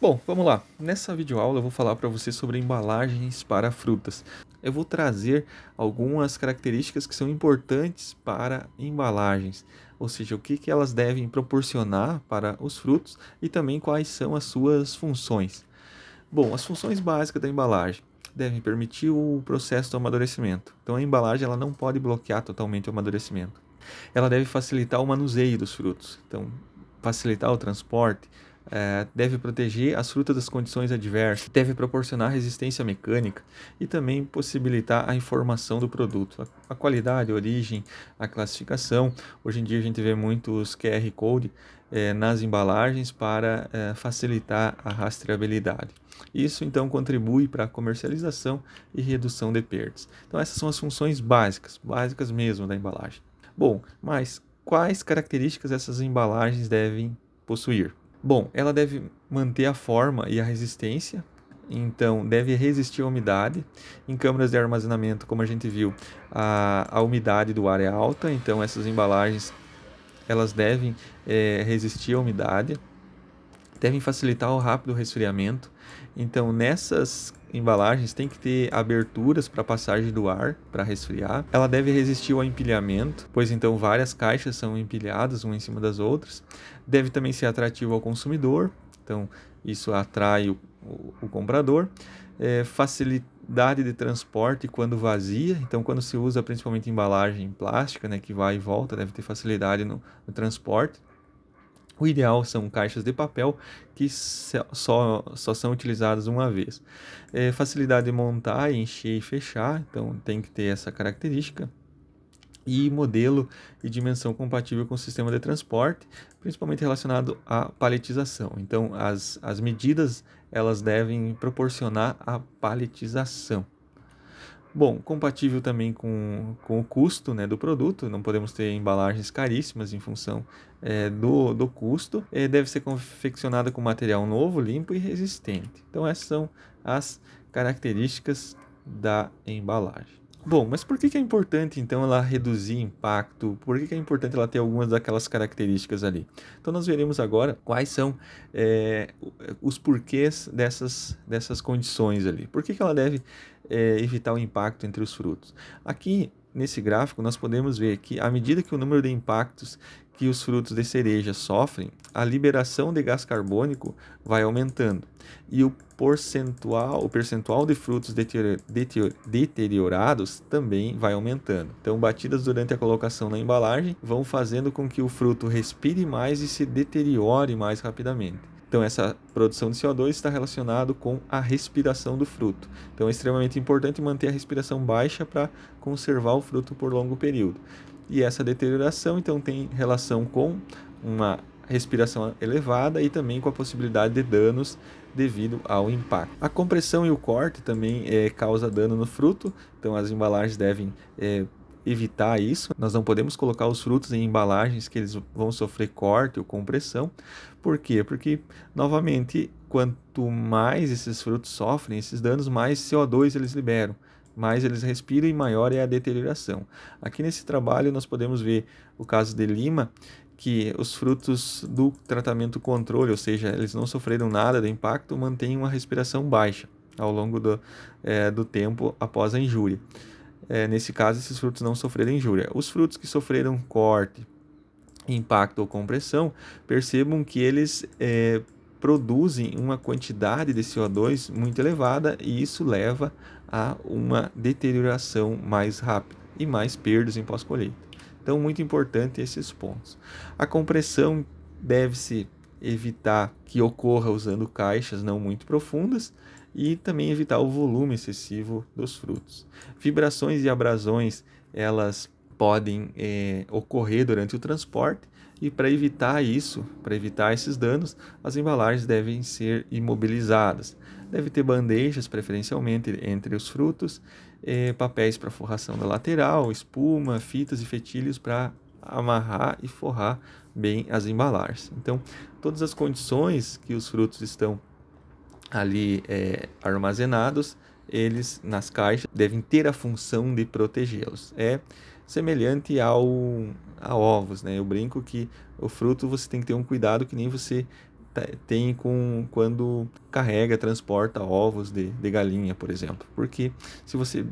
Bom, vamos lá. Nessa videoaula eu vou falar para você sobre embalagens para frutas. Eu vou trazer algumas características que são importantes para embalagens, ou seja, o que, que elas devem proporcionar para os frutos e também quais são as suas funções. Bom, as funções básicas da embalagem devem permitir o processo do amadurecimento. Então a embalagem ela não pode bloquear totalmente o amadurecimento. Ela deve facilitar o manuseio dos frutos, então facilitar o transporte, é, deve proteger as frutas das condições adversas, deve proporcionar resistência mecânica e também possibilitar a informação do produto, a, a qualidade, a origem, a classificação. Hoje em dia a gente vê muitos QR Code é, nas embalagens para é, facilitar a rastreabilidade. Isso então contribui para a comercialização e redução de perdas. Então essas são as funções básicas, básicas mesmo da embalagem. Bom, mas quais características essas embalagens devem possuir? Bom, ela deve manter a forma e a resistência, então deve resistir à umidade. Em câmaras de armazenamento, como a gente viu, a, a umidade do ar é alta, então essas embalagens elas devem é, resistir à umidade devem facilitar o rápido resfriamento. Então, nessas embalagens tem que ter aberturas para passagem do ar para resfriar. Ela deve resistir ao empilhamento, pois então várias caixas são empilhadas uma em cima das outras. Deve também ser atrativo ao consumidor, então isso atrai o, o, o comprador. É, facilidade de transporte quando vazia, então quando se usa principalmente embalagem plástica, né, que vai e volta, deve ter facilidade no, no transporte. O ideal são caixas de papel que só, só são utilizadas uma vez. É, facilidade de montar, encher e fechar, então tem que ter essa característica. E modelo e dimensão compatível com o sistema de transporte, principalmente relacionado à paletização. Então, as, as medidas elas devem proporcionar a paletização. Bom, compatível também com, com o custo né, do produto, não podemos ter embalagens caríssimas em função é, do, do custo. É, deve ser confeccionada com material novo, limpo e resistente. Então, essas são as características da embalagem. Bom, mas por que, é importante então ela reduzir impacto? Por que, é importante ela ter algumas daquelas características ali? Então nós veremos agora quais são é, os porquês dessas, dessas condições ali. Por que, que ela deve é, evitar o impacto entre os frutos? Aqui nesse gráfico nós podemos ver que à medida que o número de impactos que os frutos de cereja sofrem, a liberação de gás carbônico vai aumentando e o percentual, o percentual de frutos deteriorados também vai aumentando. Então, batidas durante a colocação na embalagem vão fazendo com que o fruto respire mais e se deteriore mais rapidamente. Então, essa produção de CO2 está relacionado com a respiração do fruto. Então, é extremamente importante manter a respiração baixa para conservar o fruto por longo período. E essa deterioração então tem relação com uma respiração elevada e também com a possibilidade de danos devido ao impacto. A compressão e o corte também é, causa dano no fruto, então as embalagens devem é, evitar isso. Nós não podemos colocar os frutos em embalagens que eles vão sofrer corte ou compressão. Por quê? Porque, novamente, quanto mais esses frutos sofrem esses danos, mais CO2 eles liberam mais eles respiram e maior é a deterioração. Aqui nesse trabalho nós podemos ver o caso de Lima, que os frutos do tratamento controle, ou seja, eles não sofreram nada de impacto, mantêm uma respiração baixa ao longo do, é, do tempo após a injúria. É, nesse caso, esses frutos não sofreram injúria. Os frutos que sofreram corte, impacto ou compressão, percebam que eles é, produzem uma quantidade de CO2 muito elevada e isso leva a uma deterioração mais rápida e mais perdas em pós-colheita. Então, muito importante esses pontos. A compressão deve-se evitar que ocorra usando caixas não muito profundas e também evitar o volume excessivo dos frutos. Vibrações e abrasões elas podem é, ocorrer durante o transporte e para evitar isso, para evitar esses danos, as embalagens devem ser imobilizadas. Deve ter bandejas, preferencialmente, entre os frutos, eh, papéis para forração da lateral, espuma, fitas e fetilhos para amarrar e forrar bem as embalagens. Então, todas as condições que os frutos estão ali eh, armazenados, eles nas caixas devem ter a função de protegê-los. É semelhante ao a ovos, né? Eu brinco que o fruto você tem que ter um cuidado que nem você tem com quando carrega, transporta ovos de, de galinha, por exemplo. Porque se você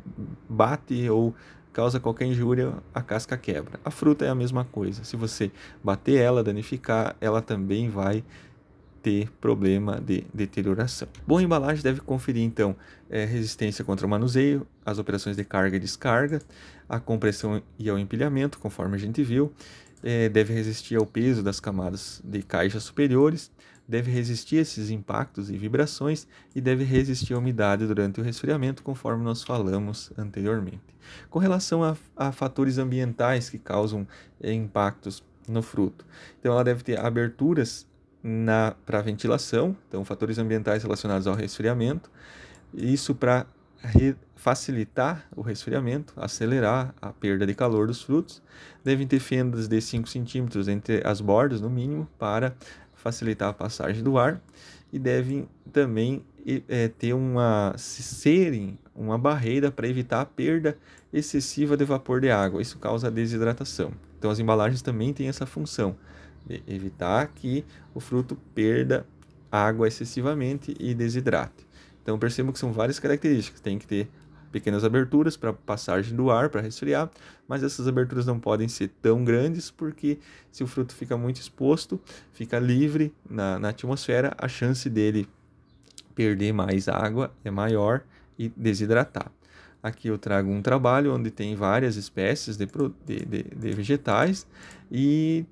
bate ou causa qualquer injúria, a casca quebra. A fruta é a mesma coisa. Se você bater ela, danificar, ela também vai ter problema de deterioração. a embalagem deve conferir então é, resistência contra o manuseio, as operações de carga e descarga, a compressão e ao empilhamento, conforme a gente viu, é, deve resistir ao peso das camadas de caixa superiores, deve resistir a esses impactos e vibrações e deve resistir à umidade durante o resfriamento, conforme nós falamos anteriormente. Com relação a, a fatores ambientais que causam é, impactos no fruto, então ela deve ter aberturas para ventilação, então fatores ambientais relacionados ao resfriamento, isso para facilitar o resfriamento, acelerar a perda de calor dos frutos, devem ter fendas de 5 centímetros entre as bordas, no mínimo, para facilitar a passagem do ar, e devem também é, ter uma serem uma barreira para evitar a perda excessiva de vapor de água. Isso causa desidratação. Então as embalagens também têm essa função evitar que o fruto perda água excessivamente e desidrate. Então percebam que são várias características. Tem que ter pequenas aberturas para passagem do ar, para resfriar, mas essas aberturas não podem ser tão grandes porque se o fruto fica muito exposto, fica livre na, na atmosfera, a chance dele perder mais água é maior e desidratar. Aqui eu trago um trabalho onde tem várias espécies de, de, de, de vegetais e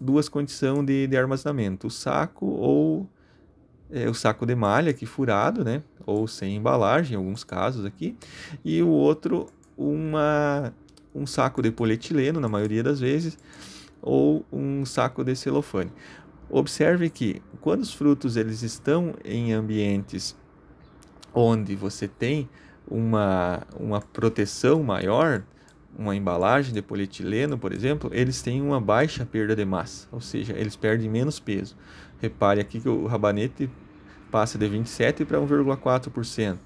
duas condições de, de armazenamento: o saco ou é, o saco de malha aqui furado, né? Ou sem embalagem, em alguns casos aqui, e o outro uma um saco de polietileno, na maioria das vezes, ou um saco de celofane. Observe que quando os frutos eles estão em ambientes onde você tem uma, uma proteção maior, uma embalagem de polietileno, por exemplo, eles têm uma baixa perda de massa, ou seja, eles perdem menos peso. Repare aqui que o rabanete passa de 27 para 1,4%,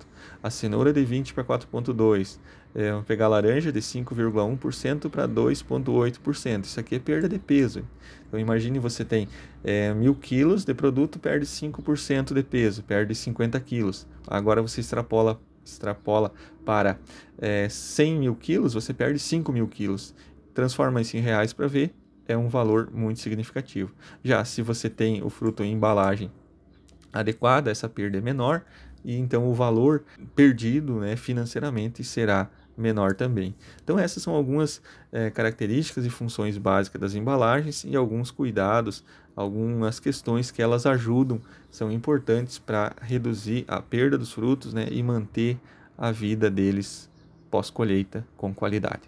a cenoura de 20 para 4,2%, é, vamos pegar a laranja de 5,1% para 2,8%. Isso aqui é perda de peso. Então imagine você tem é, mil quilos de produto, perde 5% de peso, perde 50 quilos. Agora você extrapola extrapola para é, 100 mil quilos, você perde 5 mil quilos. Transforma isso em reais para ver, é um valor muito significativo. Já se você tem o fruto em embalagem adequada, essa perda é menor e então o valor perdido né, financeiramente será menor também. Então, essas são algumas é, características e funções básicas das embalagens e alguns cuidados, algumas questões que elas ajudam, são importantes para reduzir a perda dos frutos né, e manter a vida deles pós-colheita com qualidade.